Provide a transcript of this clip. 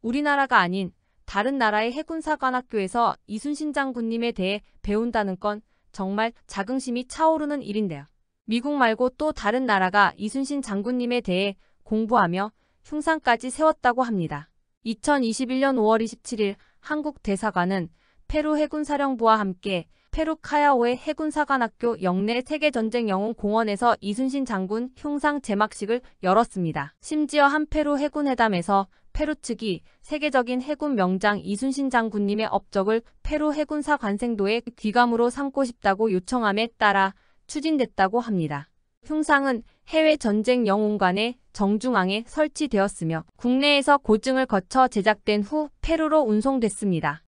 우리나라가 아닌 다른 나라의 해군사관학교에서 이순신 장군님에 대해 배운다는 건 정말 자긍심이 차오르는 일인데요. 미국 말고 또 다른 나라가 이순신 장군님에 대해 공부하며 흉상까지 세웠다고 합니다. 2021년 5월 27일 한국대사관은 페루 해군사령부와 함께 페루 카야오의 해군사관학교 영내 세계전쟁 영웅 공원에서 이순신 장군 흉상 제막식을 열었습니다. 심지어 한 페루 해군회담에서 페루 측이 세계적인 해군 명장 이순신 장군님의 업적을 페루 해군사 관생도의 귀감으로 삼고 싶다고 요청함에 따라 추진됐다고 합니다. 흉상은 해외 전쟁 영웅관의 정중앙에 설치되었으며 국내에서 고증을 거쳐 제작된 후 페루로 운송됐습니다.